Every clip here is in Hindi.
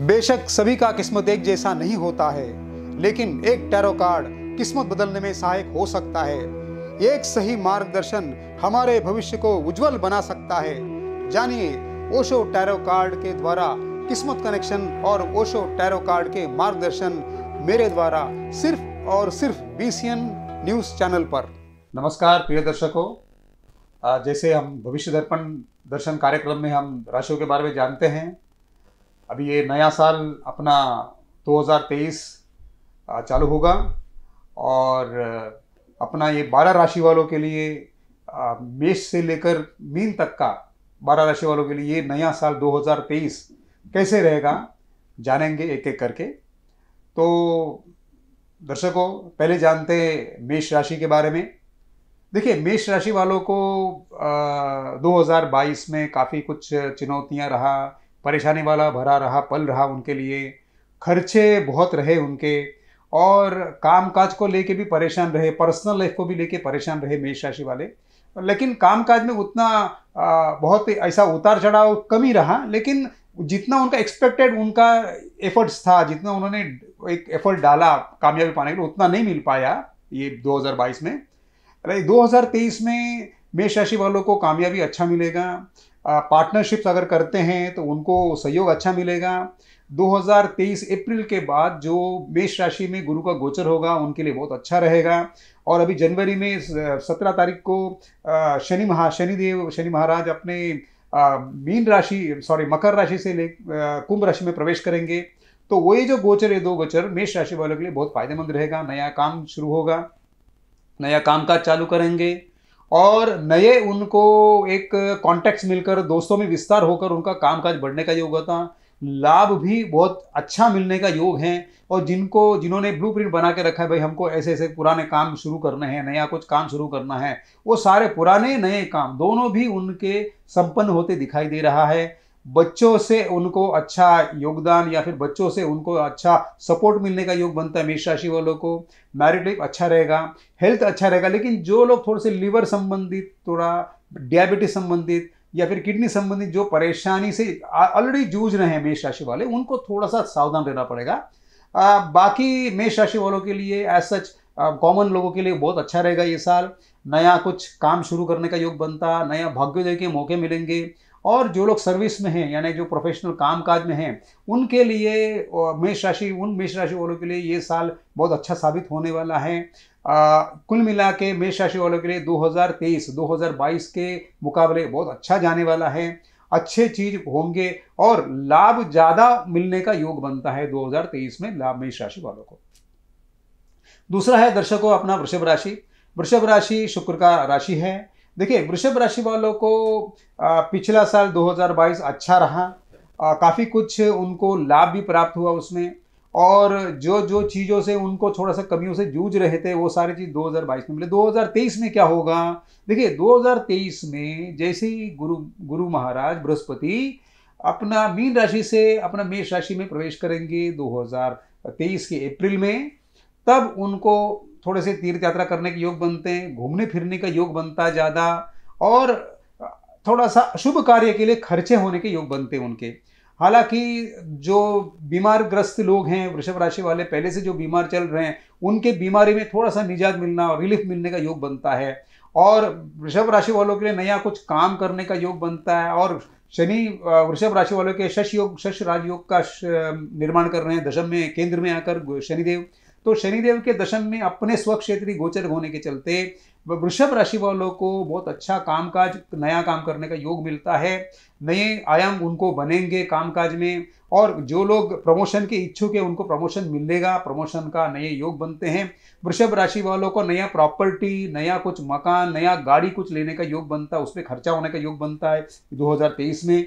बेशक सभी का किस्मत एक जैसा नहीं होता है लेकिन एक टैरो कार्ड किस्मत बदलने में सहायक हो सकता है एक सही मार्गदर्शन हमारे भविष्य को उज्जवल बना सकता है जानिए ओशो टैरो कार्ड के द्वारा किस्मत कनेक्शन और ओशो टैरो कार्ड के मार्गदर्शन मेरे द्वारा सिर्फ और सिर्फ बीसीएन न्यूज चैनल पर नमस्कार प्रिय दर्शकों जैसे हम भविष्य दर्पण दर्शन कार्यक्रम में हम राशियों के बारे में जानते हैं अभी ये नया साल अपना 2023 चालू होगा और अपना ये बारह राशि वालों के लिए मेष से लेकर मीन तक का बारह राशि वालों के लिए ये नया साल 2023 कैसे रहेगा जानेंगे एक एक करके तो दर्शकों पहले जानते हैं मेष राशि के बारे में देखिए मेष राशि वालों को आ, 2022 में काफ़ी कुछ चुनौतियां रहा परेशानी वाला भरा रहा पल रहा उनके लिए खर्चे बहुत रहे उनके और काम काज को लेके भी परेशान रहे पर्सनल लाइफ को भी लेके परेशान रहे मेष राशि वाले लेकिन काम काज में उतना आ, बहुत ऐसा उतार चढ़ाव कम ही रहा लेकिन जितना उनका एक्सपेक्टेड उनका एफर्ट्स था जितना उन्होंने एक एफर्ट डाला कामयाबी पाने के लिए उतना नहीं मिल पाया ये 2022 में 2023 में मेष राशि वालों को कामयाबी अच्छा मिलेगा पार्टनरशिप्स अगर करते हैं तो उनको सहयोग अच्छा मिलेगा 2023 अप्रैल के बाद जो मेष राशि में गुरु का गोचर होगा उनके लिए बहुत अच्छा रहेगा और अभी जनवरी में 17 तारीख को शनि महा शनिदेव शनि महाराज अपने मीन राशि सॉरी मकर राशि से ले कुंभ राशि में प्रवेश करेंगे तो वही जो गोचर है दो गोचर मेष राशि वालों के लिए बहुत फायदेमंद रहेगा नया काम शुरू होगा नया काम काज चालू करेंगे और नए उनको एक कॉन्टैक्ट्स मिलकर दोस्तों में विस्तार होकर उनका कामकाज बढ़ने का योग होता लाभ भी बहुत अच्छा मिलने का योग है और जिनको जिन्होंने ब्लूप्रिंट बना के रखा है भाई हमको ऐसे ऐसे पुराने काम शुरू करने हैं नया कुछ काम शुरू करना है वो सारे पुराने नए काम दोनों भी उनके संपन्न होते दिखाई दे रहा है बच्चों से उनको अच्छा योगदान या फिर बच्चों से उनको अच्छा सपोर्ट मिलने का योग बनता है मेष राशि वालों को मैरिड लाइफ अच्छा रहेगा हेल्थ अच्छा रहेगा लेकिन जो लोग थोड़े से लीवर संबंधित थोड़ा डायबिटीज संबंधित या फिर किडनी संबंधित जो परेशानी से ऑलरेडी जूझ रहे हैं मेष राशि वाले उनको थोड़ा सा सावधान रहना पड़ेगा आ, बाकी मेष राशि वालों के लिए एज सच कॉमन लोगों के लिए बहुत अच्छा रहेगा ये साल नया कुछ काम शुरू करने का योग बनता नया भाग्योदय के मौके मिलेंगे और जो लोग सर्विस में हैं यानी जो प्रोफेशनल काम काज में हैं उनके लिए मेष राशि उन मेष राशि वालों के लिए ये साल बहुत अच्छा साबित होने वाला है आ, कुल मिला के मेष राशि वालों के लिए 2023 2022 के मुकाबले बहुत अच्छा जाने वाला है अच्छे चीज होंगे और लाभ ज्यादा मिलने का योग बनता है 2023 में लाभ मेष राशि वालों को दूसरा है दर्शकों अपना वृषभ राशि वृषभ राशि शुक्र का राशि है देखिए वृषभ राशि वालों को पिछला साल 2022 अच्छा रहा काफ़ी कुछ उनको लाभ भी प्राप्त हुआ उसमें और जो जो चीज़ों से उनको थोड़ा सा कमियों से जूझ रहे थे वो सारी चीज़ 2022 में मिले 2023 में क्या होगा देखिए 2023 में जैसे ही गुरु गुरु महाराज बृहस्पति अपना मीन राशि से अपना मेष राशि में प्रवेश करेंगे 2023 के अप्रैल में तब उनको थोड़े से तीर्थ यात्रा करने के योग बनते हैं घूमने फिरने का योग बनता है ज़्यादा और थोड़ा सा शुभ कार्य के लिए खर्चे होने के योग बनते हैं उनके हालांकि जो बीमार ग्रस्त लोग हैं वृषभ राशि वाले पहले से जो बीमार चल रहे हैं उनके बीमारी में थोड़ा सा निजात मिलना और रिलीफ मिलने का योग बनता है और वृषभ राशि वालों के लिए नया कुछ काम करने का योग बनता है और शनि वृषभ राशि वालों के शश योग शश राजयोग का निर्माण कर रहे हैं दशम में केंद्र में आकर शनिदेव तो शनिदेव के दशम में अपने स्वक्षेत्री गोचर होने के चलते वृषभ राशि वालों को बहुत अच्छा कामकाज नया काम करने का योग मिलता है नए आयाम उनको बनेंगे कामकाज में और जो लोग प्रमोशन के इच्छुक हैं उनको प्रमोशन मिलेगा प्रमोशन का नए योग बनते हैं वृषभ राशि वालों को नया प्रॉपर्टी नया कुछ मकान नया गाड़ी कुछ लेने का योग बनता है उस पर खर्चा होने का योग बनता है 2023 में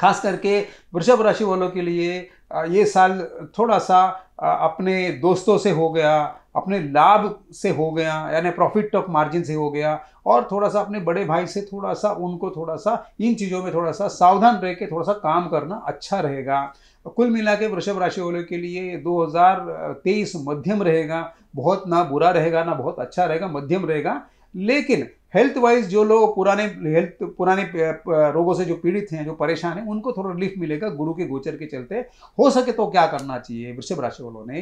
खास करके वृषभ राशि वालों के लिए ये साल थोड़ा सा अपने दोस्तों से हो गया अपने लाभ से हो गया यानी प्रॉफिट ऑफ मार्जिन से हो गया और थोड़ा सा अपने बड़े भाई से थोड़ा सा उनको थोड़ा सा इन चीज़ों में थोड़ा सा सावधान रह के थोड़ा सा काम करना अच्छा रहेगा कुल मिला के वृषभ राशि वालों के लिए 2023 मध्यम रहेगा बहुत ना बुरा रहेगा ना बहुत अच्छा रहेगा मध्यम रहेगा लेकिन हेल्थ वाइज जो लोग पुराने हेल्थ पुराने रोगों से जो पीड़ित हैं जो परेशान हैं उनको थोड़ा रिलीफ मिलेगा गुरु के गोचर के चलते हो सके तो क्या करना चाहिए वृषभ राशि वालों ने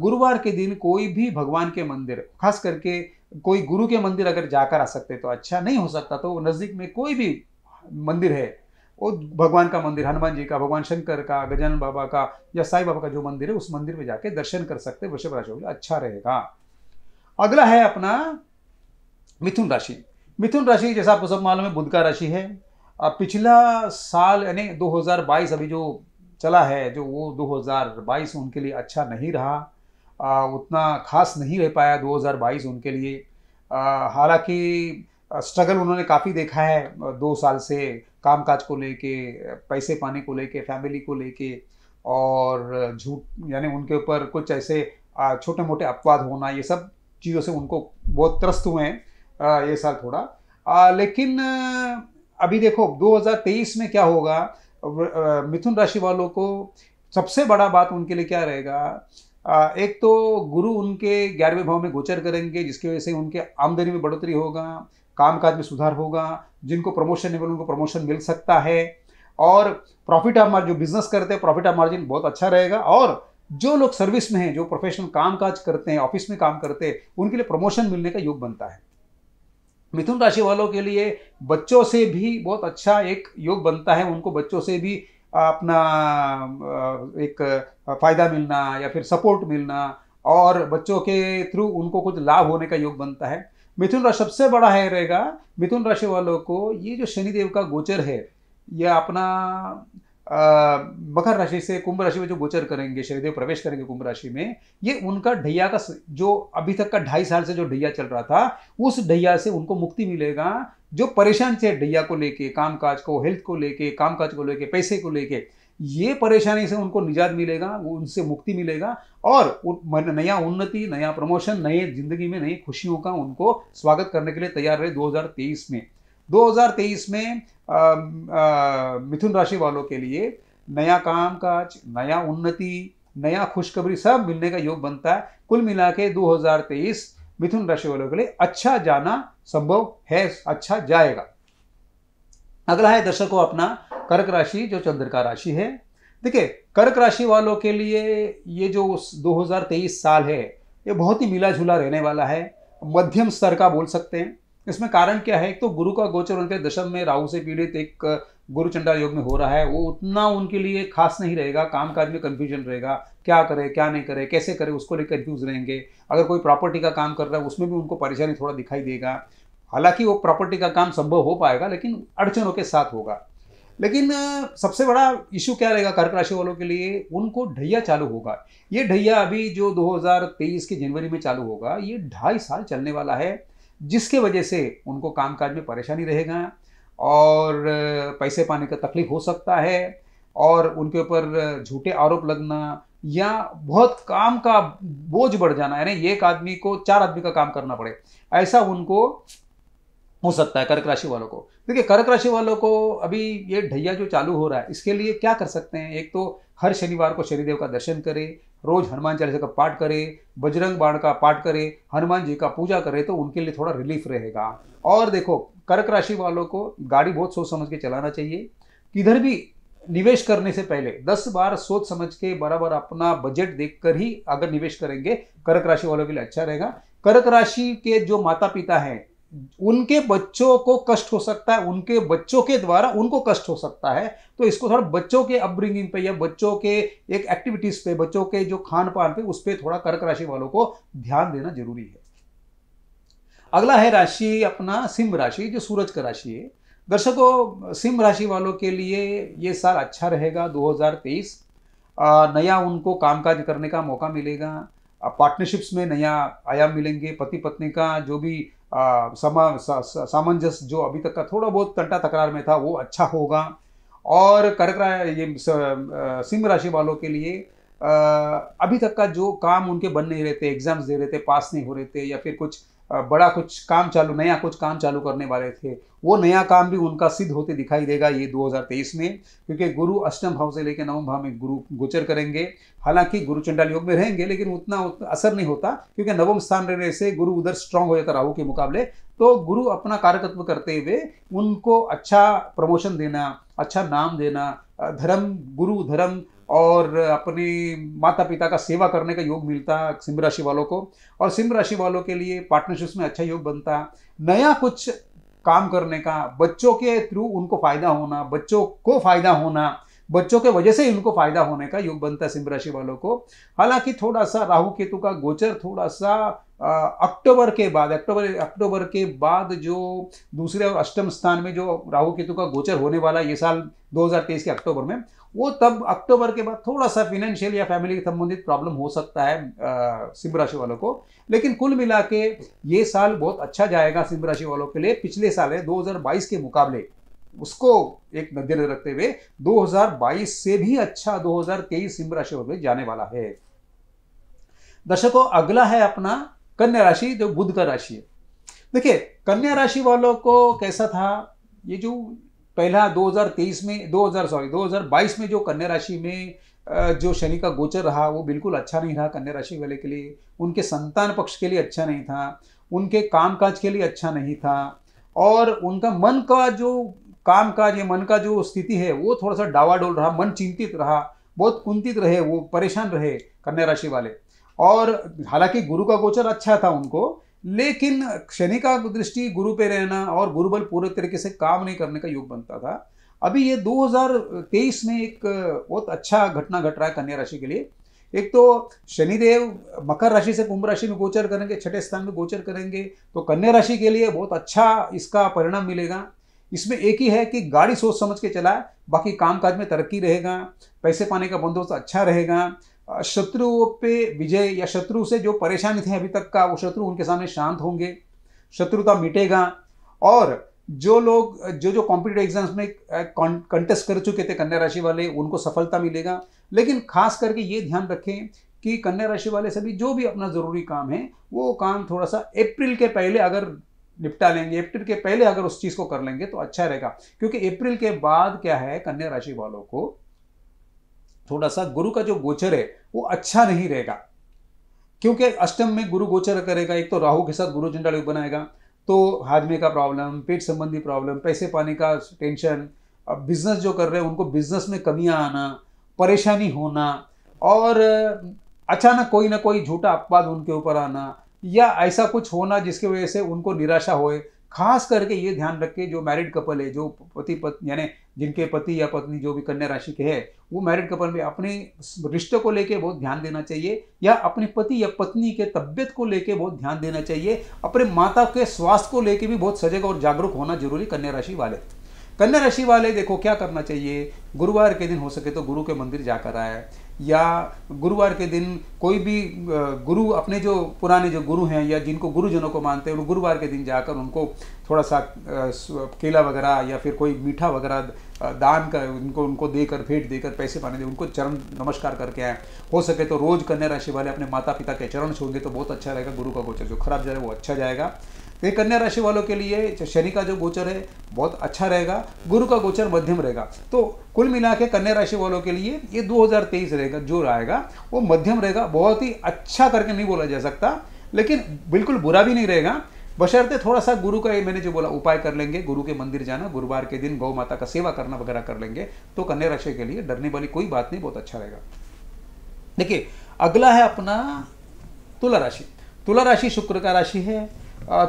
गुरुवार के दिन कोई भी भगवान के मंदिर खास करके कोई गुरु के मंदिर अगर जाकर आ सकते तो अच्छा नहीं हो सकता तो नज़दीक में कोई भी मंदिर है वो भगवान का मंदिर हनुमान जी का भगवान शंकर का गजानन बाबा का या साई बाबा का जो मंदिर है उस मंदिर में जाके दर्शन कर सकते वृषभ राशि वाले अच्छा रहेगा अगला है अपना मिथुन राशि मिथुन राशि जैसा आपको सब मालूम है बुध का राशि है पिछला साल यानी 2022 अभी जो चला है जो वो 2022 उनके लिए अच्छा नहीं रहा आ, उतना खास नहीं रह पाया 2022 उनके लिए हालांकि स्ट्रगल उन्होंने काफ़ी देखा है दो साल से कामकाज को लेके पैसे पाने को लेके फैमिली को लेके और झूठ यानी उनके ऊपर कुछ ऐसे छोटे मोटे अपवाद होना ये सब चीज़ों से उनको बहुत त्रस्त हुए हैं ये साल थोड़ा आ, लेकिन अभी देखो 2023 में क्या होगा मिथुन राशि वालों को सबसे बड़ा बात उनके लिए क्या रहेगा एक तो गुरु उनके ग्यारहवें भाव में गोचर करेंगे जिसकी वजह से उनके आमदनी में बढ़ोतरी होगा कामकाज में सुधार होगा जिनको प्रमोशन नहीं उनको प्रमोशन मिल सकता है और प्रॉफिट ऑफ मार्जिन जो बिजनेस करते हैं प्रॉफिट ऑफ मार्जिन बहुत अच्छा रहेगा और जो लोग सर्विस में हैं जो प्रोफेशनल काम काज करते हैं ऑफिस में काम करते हैं उनके लिए प्रमोशन मिलने का योग बनता है मिथुन राशि वालों के लिए बच्चों से भी बहुत अच्छा एक योग बनता है उनको बच्चों से भी अपना एक फ़ायदा मिलना या फिर सपोर्ट मिलना और बच्चों के थ्रू उनको कुछ लाभ होने का योग बनता है मिथुन राशि सबसे बड़ा है रहेगा मिथुन राशि वालों को ये जो शनिदेव का गोचर है यह अपना मकर राशि से कुंभ राशि में जो गोचर करेंगे शनिदेव प्रवेश करेंगे कुंभ राशि में ये उनका ढैया का जो अभी तक का ढाई साल से जो ढैया चल रहा था उस ढैया से उनको मुक्ति मिलेगा जो परेशान थे ढैया को लेके कामकाज को हेल्थ को लेके कामकाज को लेके पैसे को लेके ये परेशानी से उनको निजात मिलेगा उनसे मुक्ति मिलेगा और नया उन्नति नया प्रमोशन नए जिंदगी में नई खुशियों का उनको स्वागत करने के लिए तैयार रहे 2023 में 2023 में मिथुन राशि वालों के लिए नया काम काज नया उन्नति नया खुशखबरी सब मिलने का योग बनता है कुल मिला के दो मिथुन राशि वालों के लिए अच्छा जाना संभव है अच्छा जाएगा अगला है दर्शकों अपना कर्क राशि जो का राशि है देखिए कर्क राशि वालों के लिए ये जो 2023 साल है ये बहुत ही मिला जुला रहने वाला है मध्यम स्तर का बोल सकते हैं इसमें कारण क्या है एक तो गुरु का गोचर उनके दशम में राहु से पीड़ित एक गुरु चंडा योग में हो रहा है वो उतना उनके लिए खास नहीं रहेगा काम काज में कन्फ्यूजन रहेगा क्या करे क्या नहीं करे कैसे करे उसको लेकर कन्फ्यूज रहेंगे अगर कोई प्रॉपर्टी का काम कर रहा है उसमें भी उनको परेशानी थोड़ा दिखाई देगा हालांकि वो प्रॉपर्टी का काम संभव हो पाएगा लेकिन अड़चनों के साथ होगा लेकिन सबसे बड़ा इशू क्या रहेगा कर्क राशि वालों के लिए उनको ढैया चालू होगा ये ढैया अभी जो 2023 के जनवरी में चालू होगा ये ढाई साल चलने वाला है जिसके वजह से उनको कामकाज में परेशानी रहेगा और पैसे पाने का तकलीफ हो सकता है और उनके ऊपर झूठे आरोप लगना या बहुत काम का बोझ बढ़ जाना यानी एक आदमी को चार आदमी का काम करना पड़े ऐसा उनको हो सकता है कर्क राशि वालों को देखिए कर्क राशि वालों को अभी ये ढैया जो चालू हो रहा है इसके लिए क्या कर सकते हैं एक तो हर शनिवार को शनिदेव का दर्शन करें रोज हनुमान चालीसा का पाठ करें बजरंग बाण का पाठ करें हनुमान जी का पूजा करें तो उनके लिए थोड़ा रिलीफ रहेगा और देखो कर्क राशि वालों को गाड़ी बहुत सोच समझ के चलाना चाहिए किधर भी निवेश करने से पहले दस बार सोच समझ के बराबर अपना बजट देखकर ही अगर निवेश करेंगे कर्क राशि वालों के लिए अच्छा रहेगा कर्क राशि के जो माता पिता हैं उनके बच्चों को कष्ट हो सकता है उनके बच्चों के द्वारा उनको कष्ट हो सकता है तो इसको थोड़ा बच्चों के अपब्रिंगिंग पे या बच्चों के एक एक्टिविटीज़ पे बच्चों के जो खान पान पे उस पर थोड़ा कर्क राशि वालों को ध्यान देना जरूरी है अगला है राशि अपना सिंह राशि जो सूरज का राशि है दर्शकों सिंह राशि वालों के लिए ये साल अच्छा रहेगा 2023 नया उनको कामकाज करने का मौका मिलेगा पार्टनरशिप्स में नया आयाम मिलेंगे पति पत्नी का जो भी सामंजस्य जो अभी तक का थोड़ा बहुत तंटा तकरार में था वो अच्छा होगा और कर्क ये सिंह राशि वालों के लिए आ, अभी तक का जो काम उनके बन नहीं रहते एग्जाम्स दे रहे थे पास नहीं हो रहे थे या फिर कुछ बड़ा कुछ काम चालू नया कुछ काम चालू करने वाले थे वो नया काम भी उनका सिद्ध होते दिखाई देगा ये 2023 में क्योंकि गुरु अष्टम भाव से लेकर नवम भाव में गुरु गोचर करेंगे हालांकि गुरु चंडाल योग में रहेंगे लेकिन उतना, असर नहीं होता क्योंकि नवम स्थान रहने से गुरु उधर स्ट्रांग हो जाता राहु के मुकाबले तो गुरु अपना कार्यकत्व करते हुए उनको अच्छा प्रमोशन देना अच्छा नाम देना धर्म गुरु धर्म और अपने माता पिता का सेवा करने का योग मिलता सिंह राशि वालों को और सिंह राशि वालों के लिए पार्टनरशिप्स में अच्छा योग बनता नया कुछ काम करने का बच्चों के थ्रू उनको फायदा होना बच्चों को फायदा होना बच्चों के वजह से इनको फायदा होने का योग बनता है सिंह राशि वालों को हालांकि थोड़ा सा राहु केतु का गोचर थोड़ा सा अक्टूबर के बाद अक्टूबर अक्टूबर के बाद जो दूसरे और अष्टम स्थान में जो राहु केतु का गोचर होने वाला ये साल 2023 के अक्टूबर में वो तब अक्टूबर के बाद थोड़ा सा फिनेंशियल या फैमिली के संबंधित प्रॉब्लम हो सकता है सिंह राशि वालों को लेकिन कुल मिला के ये साल बहुत अच्छा जाएगा सिंह राशि वालों के लिए पिछले साल है 2022 के मुकाबले उसको एक नजर रखते हुए 2022 से भी अच्छा 2023 सिंह राशि में जाने वाला है दर्शकों अगला है अपना कन्या राशि जो बुद्ध का राशि है देखिए कन्या राशि वालों को कैसा था ये जो पहला 2023 में 2000 सॉरी 2022 में जो कन्या राशि में जो शनि का गोचर रहा वो बिल्कुल अच्छा नहीं रहा कन्या राशि वाले के लिए उनके संतान पक्ष के लिए अच्छा नहीं था उनके कामकाज के लिए अच्छा नहीं था और उनका मन का जो काम काज ये मन का जो स्थिति है वो थोड़ा सा डावाडोल रहा मन चिंतित रहा बहुत कुंतित रहे वो परेशान रहे कन्या राशि वाले और हालांकि गुरु का गोचर अच्छा था उनको लेकिन शनि का दृष्टि गुरु पे रहना और गुरु बल पूरे तरीके से काम नहीं करने का योग बनता था अभी ये 2023 में एक बहुत अच्छा घटना घट रहा है कन्या राशि के लिए एक तो शनिदेव मकर राशि से कुंभ राशि में गोचर करेंगे छठे स्थान में गोचर करेंगे तो कन्या राशि के लिए बहुत अच्छा इसका परिणाम मिलेगा इसमें एक ही है कि गाड़ी सोच समझ के चलाए बाकी कामकाज में तरक्की रहेगा पैसे पाने का बंदोबस्त अच्छा रहेगा शत्रुओं पे विजय या शत्रु से जो परेशानी थे अभी तक का वो शत्रु उनके सामने शांत होंगे शत्रुता मिटेगा और जो लोग जो जो कॉम्पिटेटिव एग्जाम्स में कंटेस्ट कर चुके थे कन्या राशि वाले उनको सफलता मिलेगा लेकिन खास करके ये ध्यान रखें कि कन्या राशि वाले सभी जो भी अपना ज़रूरी काम है वो काम थोड़ा सा अप्रैल के पहले अगर निपटा लेंगे अप्रैल के पहले अगर उस चीज को कर लेंगे तो अच्छा रहेगा क्योंकि अप्रैल के बाद क्या है कन्या राशि वालों को थोड़ा सा गुरु का जो गोचर है वो अच्छा नहीं रहेगा क्योंकि अष्टम में गुरु गोचर करेगा एक तो राहु के साथ गुरु झंडा बनाएगा तो हाजमे का प्रॉब्लम पेट संबंधी प्रॉब्लम पैसे पाने का टेंशन अब बिजनेस जो कर रहे हैं उनको बिजनेस में कमियां आना परेशानी होना और अचानक कोई ना कोई झूठा अपवाद उनके ऊपर आना या ऐसा कुछ होना जिसकी वजह से उनको निराशा होए खास करके ये ध्यान रखें जो मैरिड कपल है जो पति पत्नी यानी जिनके पति या पत्नी जो भी कन्या राशि के है वो मैरिड कपल में अपने रिश्ते को लेके बहुत ध्यान देना चाहिए या अपने पति या पत्नी के तबियत को लेके बहुत ध्यान देना चाहिए अपने माता के स्वास्थ्य को लेके भी बहुत सजग और जागरूक होना जरूरी कन्या राशि वाले कन्या राशि वाले देखो क्या करना चाहिए गुरुवार के दिन हो सके तो गुरु के मंदिर जाकर आए या गुरुवार के दिन कोई भी गुरु अपने जो पुराने जो गुरु हैं या जिनको गुरुजनों को मानते हैं गुरुवार के दिन जाकर उनको थोड़ा सा केला वगैरह या फिर कोई मीठा वगैरह दान कर उनको उनको देकर भेंट देकर पैसे पाने दे उनको चरण नमस्कार करके आए हो सके तो रोज़ कन्या राशि वाले अपने माता पिता के चरण छूंगे तो बहुत अच्छा रहेगा गुरु का गोचर जो खराब जाए वो अच्छा जाएगा तो कन्या राशि वालों के लिए शनि का जो गोचर है बहुत अच्छा रहेगा गुरु का गोचर मध्यम रहेगा तो कुल मिला के कन्या राशि वालों के लिए ये 2023 रहेगा जो आएगा वो मध्यम रहेगा बहुत ही अच्छा करके नहीं बोला जा सकता लेकिन बिल्कुल बुरा भी नहीं रहेगा बशर्ते थोड़ा सा गुरु का ये मैंने जो बोला उपाय कर लेंगे गुरु के मंदिर जाना गुरुवार के दिन गौ माता का सेवा करना वगैरह कर लेंगे तो कन्या राशि के लिए डरने वाली कोई बात नहीं बहुत अच्छा रहेगा देखिए अगला है अपना तुला राशि तुला राशि शुक्र का राशि है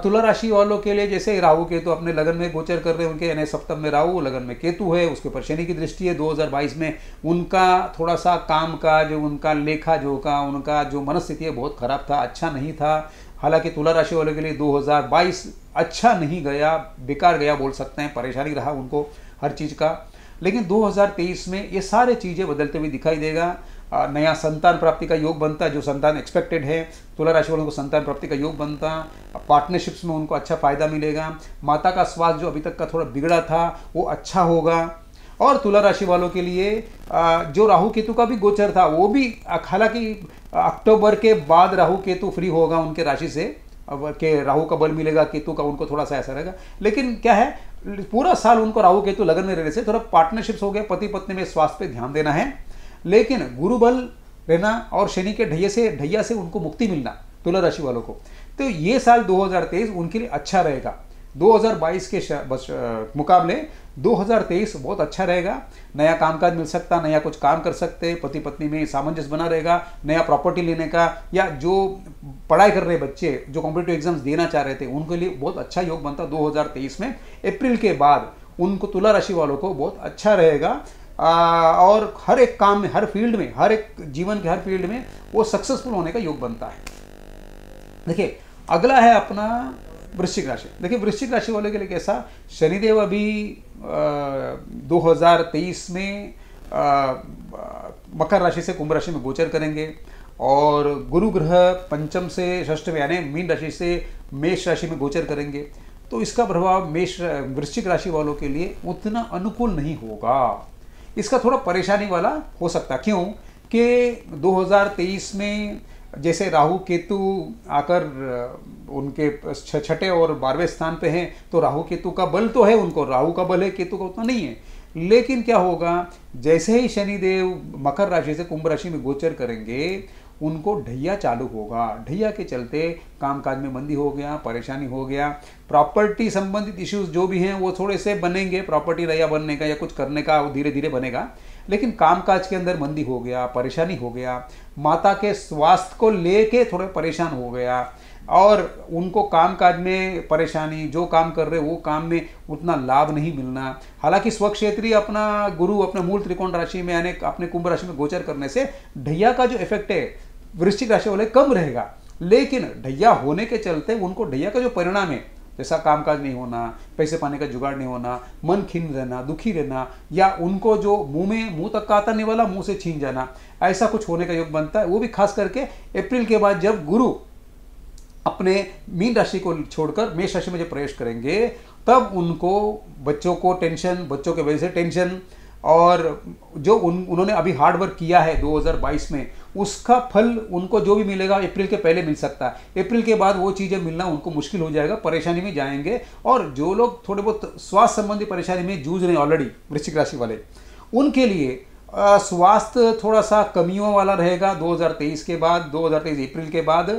तुला राशि वालों के लिए जैसे राहु केतु तो अपने लगन में गोचर कर रहे हैं उनके यानी सप्तम में राहु लगन में केतु है उसके ऊपर शनि की दृष्टि है 2022 में उनका थोड़ा सा काम का जो उनका लेखा जो का उनका जो मनस्थिति है बहुत ख़राब था अच्छा नहीं था हालांकि तुला राशि वालों के लिए 2022 अच्छा नहीं गया बेकार गया बोल सकते हैं परेशानी रहा उनको हर चीज़ का लेकिन दो में ये सारे चीज़ें बदलते हुए दिखाई देगा नया संतान प्राप्ति का योग बनता है जो संतान एक्सपेक्टेड है तुला राशि वालों को संतान प्राप्ति का योग बनता पार्टनरशिप्स में उनको अच्छा फायदा मिलेगा माता का स्वास्थ्य जो अभी तक का थोड़ा बिगड़ा था वो अच्छा होगा और तुला राशि वालों के लिए जो राहु केतु का भी गोचर था वो भी हालांकि अक्टूबर के बाद राहु केतु फ्री होगा उनके राशि से के राहु का बल मिलेगा केतु का उनको थोड़ा सा ऐसा रहेगा लेकिन क्या है पूरा साल उनको राहु केतु लगन में रहने से थोड़ा पार्टनरशिप्स हो गया पति पत्नी में स्वास्थ्य पे ध्यान देना है लेकिन गुरु बल रहना और शनि के ढैया से ढैया से उनको मुक्ति मिलना तुला राशि वालों को तो ये साल 2023 उनके लिए अच्छा रहेगा 2022 के बस, मुकाबले 2023 बहुत अच्छा रहेगा नया कामकाज मिल सकता नया कुछ काम कर सकते पति पत्नी में सामंजस्य बना रहेगा नया प्रॉपर्टी लेने का या जो पढ़ाई कर रहे बच्चे जो कॉम्पिटेटिव एग्जाम्स देना चाह रहे थे उनके लिए बहुत अच्छा योग बनता 2023 में अप्रैल के बाद उनको तुला राशि वालों को बहुत अच्छा रहेगा और हर एक काम में हर फील्ड में हर एक जीवन के हर फील्ड में वो सक्सेसफुल होने का योग बनता है देखिए अगला है अपना वृश्चिक राशि देखिए वृश्चिक राशि वालों के लिए कैसा शनिदेव अभी दो हजार तेईस में आ, मकर राशि से कुंभ राशि में गोचर करेंगे और गुरु ग्रह पंचम से षष्ठ में यानी मीन राशि से मेष राशि में गोचर करेंगे तो इसका प्रभाव मेष वृश्चिक राशि वालों के लिए उतना अनुकूल नहीं होगा इसका थोड़ा परेशानी वाला हो सकता क्यों कि 2023 में जैसे राहु केतु आकर उनके छठे और बारहवें स्थान पे हैं तो राहु केतु का बल तो है उनको राहु का बल है केतु का उतना नहीं है लेकिन क्या होगा जैसे ही शनिदेव मकर राशि से कुंभ राशि में गोचर करेंगे उनको ढैया चालू होगा ढैया के चलते कामकाज में मंदी हो गया परेशानी हो गया प्रॉपर्टी संबंधित इश्यूज जो भी हैं वो थोड़े से बनेंगे प्रॉपर्टी रैया बनने का या कुछ करने का वो धीरे धीरे बनेगा लेकिन कामकाज के अंदर मंदी हो गया परेशानी हो गया माता के स्वास्थ्य को लेके थोड़े परेशान हो गया और उनको काम काज में परेशानी जो काम कर रहे वो काम में उतना लाभ नहीं मिलना हालांकि स्वक्षेत्री अपना गुरु अपने मूल त्रिकोण राशि में यानी अपने कुंभ राशि में गोचर करने से ढैया का जो इफेक्ट है वृश्चिक राशि वाले कम रहेगा लेकिन ढैया होने के चलते उनको ढैया का जो परिणाम है जैसा कामकाज नहीं होना पैसे पाने का जुगाड़ नहीं होना मन खिन रहना दुखी रहना या उनको जो मुंह में मुंह तक का आता नहीं वाला मुंह से छीन जाना ऐसा कुछ होने का योग बनता है वो भी खास करके अप्रैल के बाद जब गुरु अपने मीन राशि को छोड़कर मेष राशि में जब प्रवेश करेंगे तब उनको बच्चों को टेंशन बच्चों के वजह से टेंशन और जो उन उन्होंने अभी हार्डवर्क किया है 2022 में उसका फल उनको जो भी मिलेगा अप्रैल के पहले मिल सकता है अप्रैल के बाद वो चीज़ें मिलना उनको मुश्किल हो जाएगा परेशानी में जाएंगे और जो लोग थोड़े बहुत स्वास्थ्य संबंधी परेशानी में जूझ रहे हैं ऑलरेडी वृश्चिक राशि वाले उनके लिए स्वास्थ्य थोड़ा सा कमियों वाला रहेगा 2023 के बाद 2023 अप्रैल के बाद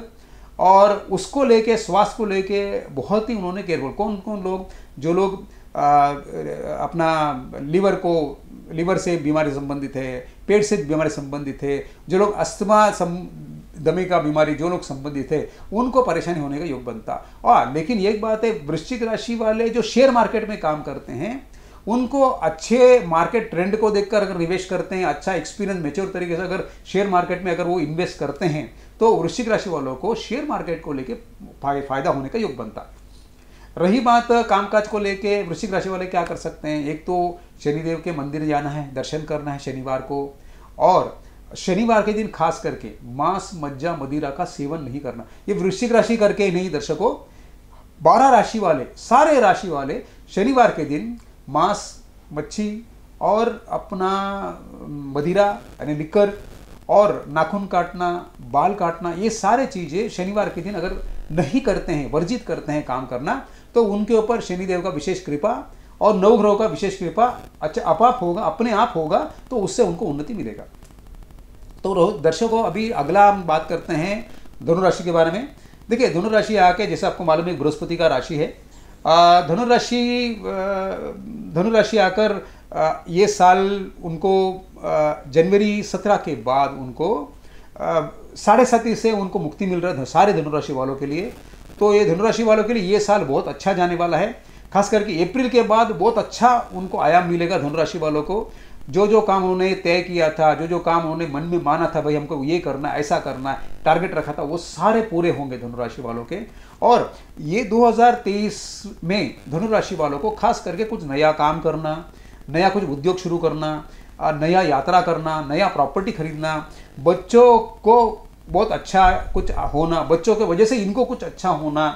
और उसको लेके स्वास्थ्य को लेके बहुत ही उन्होंने केयरफुल कौन कौन लोग जो लोग आ, अपना लीवर को लीवर से बीमारी संबंधित है पेट से बीमारी संबंधित है जो लोग अस्थमा सम दमे का बीमारी जो लोग संबंधित है उनको परेशानी होने का योग बनता और लेकिन एक बात है वृश्चिक राशि वाले जो शेयर मार्केट में काम करते हैं उनको अच्छे मार्केट ट्रेंड को देखकर अगर निवेश करते हैं अच्छा एक्सपीरियंस मेच्योर तरीके से अगर शेयर मार्केट में अगर वो इन्वेस्ट करते हैं तो वृश्चिक राशि वालों को शेयर मार्केट को लेके फायदा होने का योग बनता रही बात कामकाज को लेके वृश्चिक राशि वाले क्या कर सकते हैं एक तो शनिदेव के मंदिर जाना है दर्शन करना है शनिवार को और शनिवार के दिन खास करके मांस मज्जा मदिरा का सेवन नहीं करना ये वृश्चिक राशि करके ही नहीं दर्शकों बारह राशि वाले सारे राशि वाले शनिवार के दिन मांस मच्छी और अपना मदिरा यानी लिकर और नाखून काटना बाल काटना ये सारे चीज़ें शनिवार के दिन अगर नहीं करते हैं वर्जित करते हैं काम करना तो उनके ऊपर शनिदेव का विशेष कृपा और नवग्रहों का विशेष कृपा अच्छा अपाप होगा अपने आप होगा तो उससे उनको उन्नति मिलेगा तो दर्शकों अभी अगला हम बात करते हैं धनुराशि राशि के बारे में देखिए धनुराशि राशि आके जैसे आपको मालूम है बृहस्पति का राशि है धनुराशि धनुराशि आकर ये साल उनको जनवरी सत्रह के बाद उनको साढ़े साथी से उनको मुक्ति मिल रहा है सारे धनुराशि वालों के लिए तो ये धनुराशि वालों के लिए ये साल बहुत अच्छा जाने वाला है खास करके अप्रैल के बाद बहुत अच्छा उनको आयाम मिलेगा धनुराशि वालों को जो जो काम उन्होंने तय किया था जो जो काम उन्होंने मन में माना था भाई हमको ये करना ऐसा करना टारगेट रखा था वो सारे पूरे होंगे धनुराशि वालों के और ये 2023 में धनुराशि वालों को खास करके कुछ नया काम करना नया कुछ उद्योग शुरू करना नया यात्रा करना नया प्रॉपर्टी खरीदना बच्चों को बहुत अच्छा कुछ होना बच्चों के वजह से इनको कुछ अच्छा होना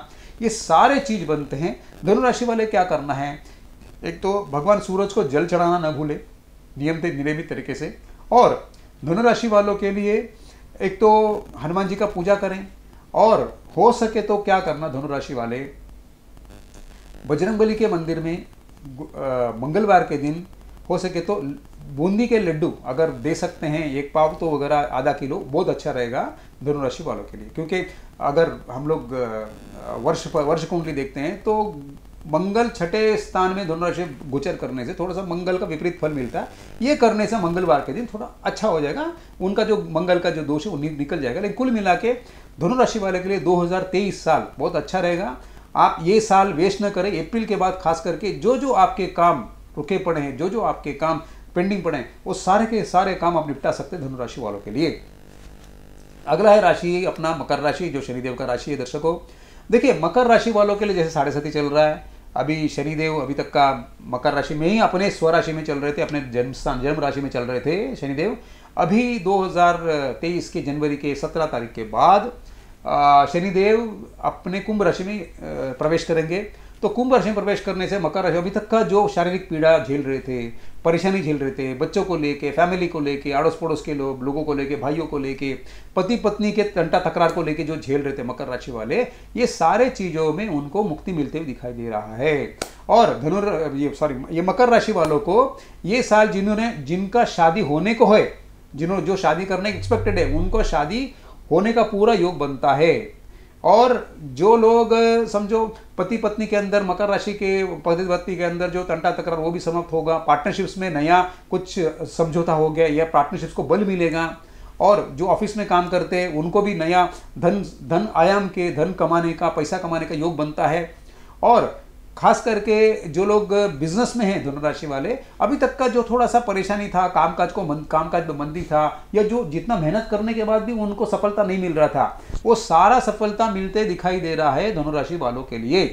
ये सारे चीज बनते हैं धनुराशि राशि वाले क्या करना है एक तो भगवान सूरज को जल चढ़ाना ना भूले नियमित नियमित तरीके से और धनु राशि वालों के लिए एक तो हनुमान जी का पूजा करें और हो सके तो क्या करना धनुराशि राशि वाले बजरंगबली के मंदिर में मंगलवार के दिन हो सके तो बूंदी के लड्डू अगर दे सकते हैं एक पाव तो वगैरह आधा किलो बहुत अच्छा रहेगा धनु राशि वालों के लिए क्योंकि अगर हम लोग वर्ष पर वर्ष कुंडली देखते हैं तो मंगल छठे स्थान में धनु राशि गोचर करने से थोड़ा सा मंगल का विपरीत फल मिलता है ये करने से मंगलवार के दिन थोड़ा अच्छा हो जाएगा उनका जो मंगल का जो दोष है वो निकल जाएगा लेकिन कुल मिला के धनु राशि वाले के लिए 2023 साल बहुत अच्छा रहेगा आप ये साल वेस्ट न करें अप्रैल के बाद खास करके जो जो आपके काम रुके पड़े हैं जो जो आपके काम पेंडिंग पड़े हैं वो सारे के सारे काम आप निपटा सकते हैं धनुराशि वालों के लिए अगला है राशि अपना मकर राशि जो शनिदेव का राशि है दर्शकों देखिए मकर राशि वालों के लिए जैसे साढ़े सती चल रहा है अभी शनिदेव अभी तक का मकर राशि में ही अपने स्वराशि में चल रहे थे अपने जन्म स्थान जन्म राशि में चल रहे थे शनिदेव अभी 2023 के जनवरी के 17 तारीख के बाद शनिदेव अपने कुंभ राशि में प्रवेश करेंगे तो कुंभ राशि में प्रवेश करने से मकर राशि अभी तक का जो शारीरिक पीड़ा झेल रहे थे परेशानी झेल रहे थे बच्चों को लेके फैमिली को लेके आड़ोस पड़ोस के लोग लोगों को लेके भाइयों को लेके पति पत्नी के तंटा तकरार को लेके जो झेल रहे थे मकर राशि वाले ये सारे चीज़ों में उनको मुक्ति मिलते हुए दिखाई दे रहा है और धनु ये सॉरी ये मकर राशि वालों को ये साल जिन्होंने जिनका शादी होने को है जिन्होंने जो शादी करने एक्सपेक्टेड है उनको शादी होने का पूरा योग बनता है और जो लोग समझो पति पत्नी के अंदर मकर राशि के पति पत्नी के अंदर जो तंटा तकरार वो भी समाप्त होगा पार्टनरशिप्स में नया कुछ समझौता हो गया या पार्टनरशिप्स को बल मिलेगा और जो ऑफिस में काम करते हैं उनको भी नया धन धन आयाम के धन कमाने का पैसा कमाने का योग बनता है और खास करके जो लोग बिजनेस में हैं धनु राशि वाले अभी तक का जो थोड़ा सा परेशानी था कामकाज को मन, कामकाज में मंदी था या जो जितना मेहनत करने के बाद भी उनको सफलता नहीं मिल रहा था वो सारा सफलता मिलते दिखाई दे रहा है धनु राशि वालों के लिए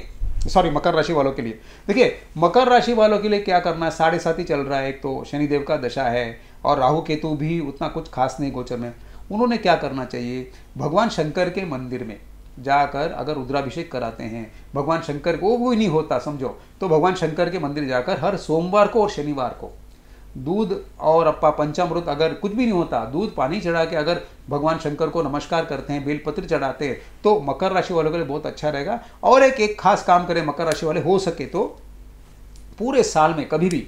सॉरी मकर राशि वालों के लिए देखिए मकर राशि वालों के लिए क्या करना है साढ़े साथ ही चल रहा है एक तो शनिदेव का दशा है और राहु केतु भी उतना कुछ खास नहीं गोचर में उन्होंने क्या करना चाहिए भगवान शंकर के मंदिर में जाकर अगर रुद्राभिषेक कराते हैं भगवान शंकर को वो नहीं होता समझो तो भगवान शंकर के मंदिर जाकर हर सोमवार को और शनिवार को दूध और अप्पा पंचामृत अगर कुछ भी नहीं होता दूध पानी चढ़ा के अगर भगवान शंकर को नमस्कार करते हैं बेलपत्र चढ़ाते हैं तो मकर राशि वालों के लिए बहुत अच्छा रहेगा और एक एक खास काम करें मकर राशि वाले हो सके तो पूरे साल में कभी भी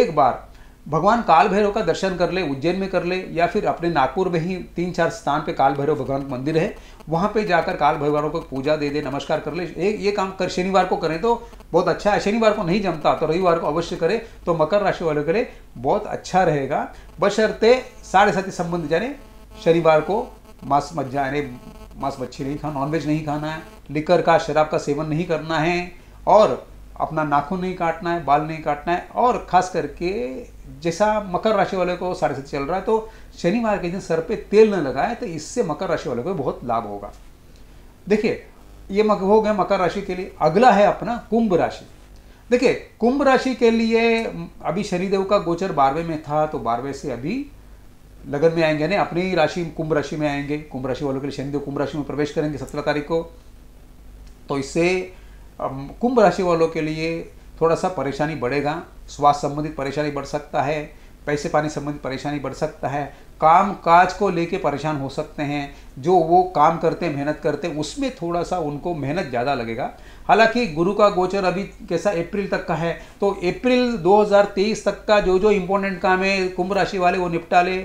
एक बार भगवान काल भैरव का दर्शन कर ले उज्जैन में कर ले या फिर अपने नागपुर में ही तीन चार स्थान पे काल भैरव भगवान का मंदिर है वहाँ पे जाकर काल भैरवों को पूजा दे दे नमस्कार कर ले ये ये काम कर शनिवार को करें तो बहुत अच्छा है शनिवार को नहीं जमता तो रविवार को अवश्य करें तो मकर राशि वालों के लिए बहुत अच्छा रहेगा बशर्ते साढ़े सात संबंध जाने शनिवार को मांस मत यानी मांस मच्छी नहीं खाना नॉनवेज नहीं खाना है लिकर का शराब का सेवन नहीं करना है और अपना नाखून नहीं काटना है बाल नहीं काटना है और खास करके जैसा मकर राशि वाले को साढ़े सात चल रहा है तो शनिवार के दिन सर पे तेल न लगाए तो इससे मकर राशि वाले को बहुत लाभ होगा देखिए ये मक हो गए मकर राशि के लिए अगला है अपना कुंभ राशि देखिए कुंभ राशि के लिए अभी शनिदेव का गोचर बारहवें में था तो बारहवें से अभी लगन में आएंगे यानी अपनी राशि कुंभ राशि में आएंगे कुंभ राशि वालों के लिए शनिदेव कुंभ राशि में प्रवेश करेंगे सत्रह तारीख को तो इससे कुंभ राशि वालों के लिए थोड़ा सा परेशानी बढ़ेगा स्वास्थ्य संबंधित परेशानी बढ़ सकता है पैसे पानी संबंधित परेशानी बढ़ सकता है काम काज को लेके परेशान हो सकते हैं जो वो काम करते मेहनत करते उसमें थोड़ा सा उनको मेहनत ज़्यादा लगेगा हालांकि गुरु का गोचर अभी कैसा अप्रैल तक का है तो अप्रैल 2023 तक का जो जो इम्पोर्टेंट काम है कुंभ राशि वाले वो निपटा ले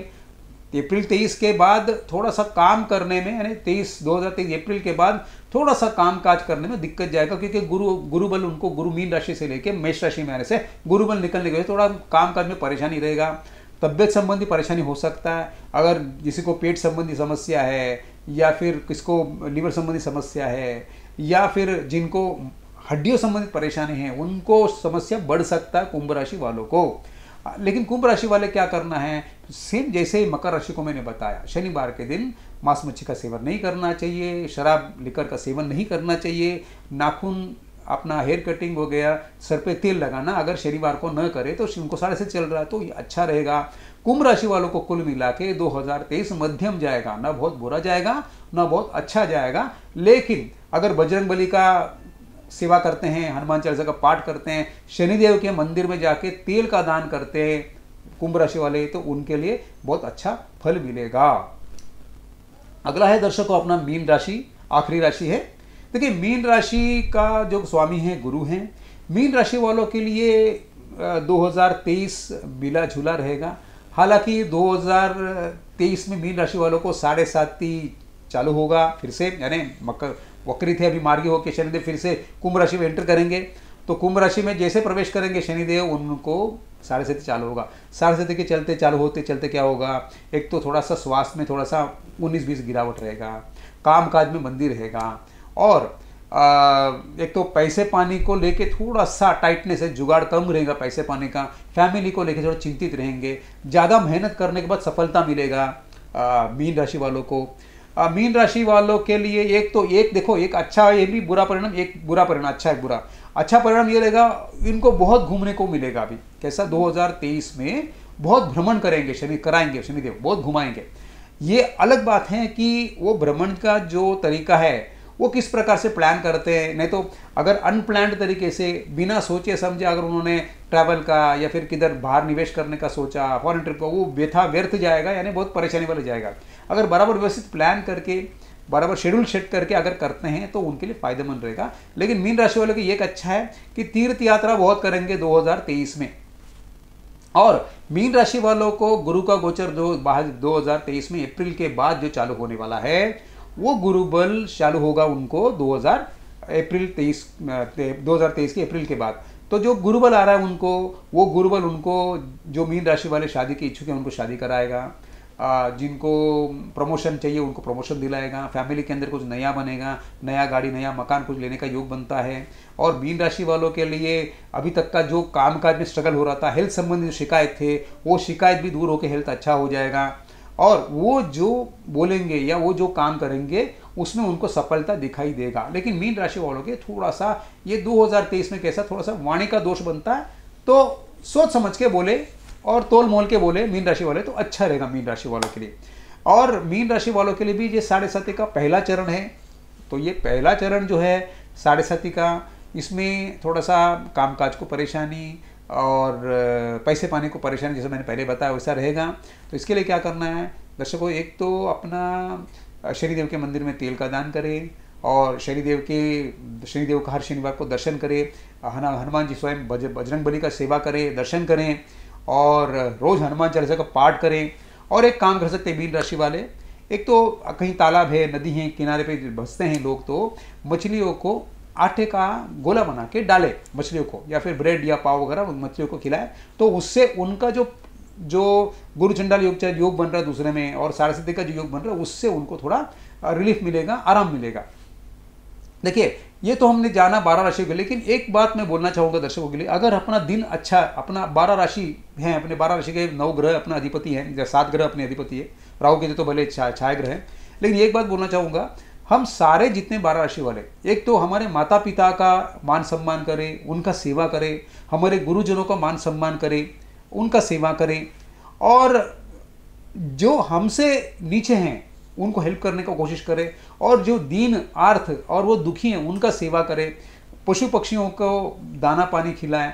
अप्रैल तेईस के बाद थोड़ा सा काम करने में यानी तेईस दो हज़ार तेईस अप्रैल के बाद थोड़ा सा काम काज करने में दिक्कत जाएगा क्योंकि गुरु गुरु बल उनको गुरु मीन राशि से लेके मेष राशि में आने से गुरु बल निकलने के वजह थोड़ा काम काज में परेशानी रहेगा तबियत संबंधी परेशानी हो सकता है अगर किसी को पेट संबंधी समस्या है या फिर किसको लीवर संबंधी समस्या है या फिर जिनको हड्डियों संबंधित परेशानी है उनको समस्या बढ़ सकता है कुंभ राशि वालों को लेकिन कुंभ राशि वाले क्या करना है सेम जैसे मकर राशि को मैंने बताया शनिवार के दिन मांस मच्छी का सेवन नहीं करना चाहिए शराब लिकर का सेवन नहीं करना चाहिए नाखून अपना हेयर कटिंग हो गया सर पे तेल लगाना अगर शनिवार को न करे तो उनको सारे से चल रहा है तो ये अच्छा रहेगा कुंभ राशि वालों को कुल मिला के दो मध्यम जाएगा ना बहुत बुरा जाएगा ना बहुत अच्छा जाएगा लेकिन अगर बजरंग बली का सेवा करते हैं हनुमान चालीसा का पाठ करते हैं शनिदेव के मंदिर में जाके तेल का दान करते हैं कुंभ राशि वाले तो उनके लिए बहुत अच्छा फल मिलेगा अगला है दर्शकों अपना मीन राशि आखिरी राशि है देखिए मीन राशि का जो स्वामी है गुरु हैं मीन राशि वालों के लिए 2023 मिला झूला रहेगा हालांकि 2023 में मीन राशि वालों को साढ़े साती चालू होगा फिर से यानी मकर वक्री थे अभी मार्गी होकर शनिदेव फिर से कुंभ राशि में एंटर करेंगे तो कुंभ राशि में जैसे प्रवेश करेंगे शनिदेव उनको साढ़े सती चालू होगा साढ़े सती के चलते चालू होते चलते क्या होगा एक तो थोड़ा सा स्वास्थ्य में थोड़ा सा उन्नीस बीस गिरावट रहेगा काम काज में मंदी रहेगा और आ, एक तो पैसे पानी को लेके थोड़ा सा टाइटनेस है जुगाड़ कम रहेगा पैसे पानी का फैमिली को लेके थोड़ा चिंतित रहेंगे ज़्यादा मेहनत करने के बाद सफलता मिलेगा मीन राशि वालों को मीन राशि वालों के लिए एक तो एक देखो एक अच्छा है ये भी बुरा परिणाम एक बुरा परिणाम अच्छा है बुरा अच्छा परिणाम ये रहेगा इनको बहुत घूमने को मिलेगा अभी कैसा 2023 में बहुत भ्रमण करेंगे शनि कराएंगे शनिदेव बहुत घुमाएंगे ये अलग बात है कि वो भ्रमण का जो तरीका है वो किस प्रकार से प्लान करते हैं नहीं तो अगर अनप्लान तरीके से बिना सोचे समझे अगर उन्होंने ट्रैवल का या फिर किधर बाहर निवेश करने का सोचा फॉरन ट्रिप का वो व्यथा व्यर्थ जाएगा यानी बहुत परेशानी वाला जाएगा अगर बराबर व्यवस्थित प्लान करके बराबर शेड्यूल सेट करके अगर करते हैं तो उनके लिए फायदेमंद रहेगा लेकिन मीन राशि वालों के एक अच्छा है कि तीर्थ यात्रा बहुत करेंगे 2023 में और मीन राशि वालों को गुरु का गोचर जो दो हजार तेईस में अप्रैल के बाद जो चालू होने वाला है वो गुरु बल चालू होगा उनको 2000 अप्रैल 23 2023 के अप्रैल के बाद तो जो गुरुबल आ रहा है उनको वो गुरुबल उनको जो मीन राशि वाले शादी के इच्छुक हैं उनको शादी कराएगा जिनको प्रमोशन चाहिए उनको प्रमोशन दिलाएगा फैमिली के अंदर कुछ नया बनेगा नया गाड़ी नया मकान कुछ लेने का योग बनता है और मीन राशि वालों के लिए अभी तक का जो काम काज में स्ट्रगल हो रहा था हेल्थ जो शिकायत थे वो शिकायत भी दूर होकर हेल्थ अच्छा हो जाएगा और वो जो बोलेंगे या वो जो काम करेंगे उसमें उनको सफलता दिखाई देगा लेकिन मीन राशि वालों के थोड़ा सा ये 2023 में कैसा थोड़ा सा वाणी का दोष बनता है तो सोच समझ के बोले और तोल मोल के बोले मीन राशि वाले तो अच्छा रहेगा मीन राशि वालों के लिए और मीन राशि वालों के लिए भी ये साढ़े का पहला चरण है तो ये पहला चरण जो है साढ़े का इसमें थोड़ा सा कामकाज को परेशानी और पैसे पाने को परेशानी जैसे मैंने पहले बताया वैसा रहेगा तो इसके लिए क्या करना है दर्शकों एक तो अपना शनिदेव के मंदिर में तेल का दान करें और शनिदेव के शनिदेव का हर शनिवार को दर्शन करें हनुमान जी स्वयं बज, बजरंग बली का सेवा करें दर्शन करें और रोज़ हनुमान चालीसा का पाठ करें और एक काम कर सकते हैं मीन राशि वाले एक तो कहीं तालाब है नदी है किनारे पे बसते हैं लोग तो मछलियों को आटे का गोला बना के डाले मछलियों को या फिर ब्रेड या पाव वगैरह मछलियों को खिलाए तो उससे उनका जो जो गुरु चंडाल योग चाहे योग बन रहा है दूसरे में और सारस्वती का जो योग बन रहा है उससे उनको थोड़ा रिलीफ मिलेगा आराम मिलेगा देखिए ये तो हमने जाना बारह राशियों के लेकिन एक बात मैं बोलना चाहूँगा दर्शकों के लिए अगर अपना दिन अच्छा अपना बारह राशि हैं अपने बारह राशि के नौ ग्रह अपना अधिपति हैं या सात ग्रह अपने अधिपति है राहु के तो भले छाए ग्रह हैं लेकिन एक बात बोलना चाहूँगा हम सारे जितने बारह राशि वाले एक तो हमारे माता पिता का मान सम्मान करें उनका सेवा करें हमारे गुरुजनों का मान सम्मान करें उनका सेवा करें और जो हमसे नीचे हैं उनको हेल्प करने का कोशिश करें और जो दीन आर्थ और वो दुखी हैं उनका सेवा करें पशु पक्षियों को दाना पानी खिलाएं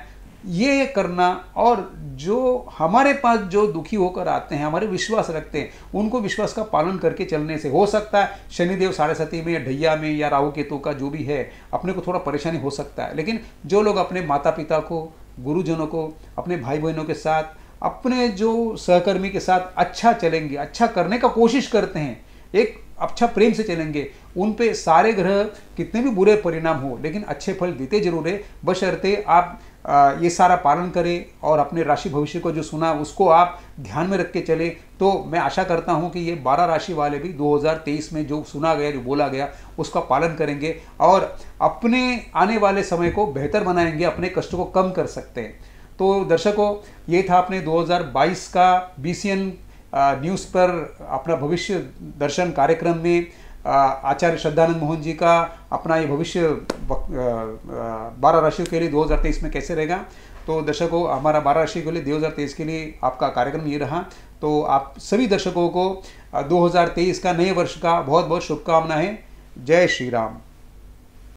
ये करना और जो हमारे पास जो दुखी होकर आते हैं हमारे विश्वास रखते हैं उनको विश्वास का पालन करके चलने से हो सकता है शनिदेव साढ़े सती में या ढैया में या राहु केतु का जो भी है अपने को थोड़ा परेशानी हो सकता है लेकिन जो लोग अपने माता पिता को गुरुजनों को अपने भाई बहनों के साथ अपने जो सहकर्मी के साथ अच्छा चलेंगे अच्छा करने का कोशिश करते हैं एक अच्छा प्रेम से चलेंगे उन पे सारे ग्रह कितने भी बुरे परिणाम हो लेकिन अच्छे फल देते जरूर है बशर्ते आप ये सारा पालन करें और अपने राशि भविष्य को जो सुना उसको आप ध्यान में रख के चले तो मैं आशा करता हूँ कि ये बारह राशि वाले भी 2023 में जो सुना गया जो बोला गया उसका पालन करेंगे और अपने आने वाले समय को बेहतर बनाएंगे अपने कष्ट को कम कर सकते हैं तो दर्शकों ये था अपने 2022 का बी न्यूज़ पर अपना भविष्य दर्शन कार्यक्रम में आचार्य श्रद्धानंद मोहन जी का अपना ये भविष्य बारह राशियों के लिए दो में कैसे रहेगा तो दर्शकों हमारा बारह राशि के लिए दो हज़ार तेईस के लिए आपका कार्यक्रम ये रहा तो आप सभी दर्शकों को 2023 का नए वर्ष का बहुत बहुत शुभकामनाएं जय श्री राम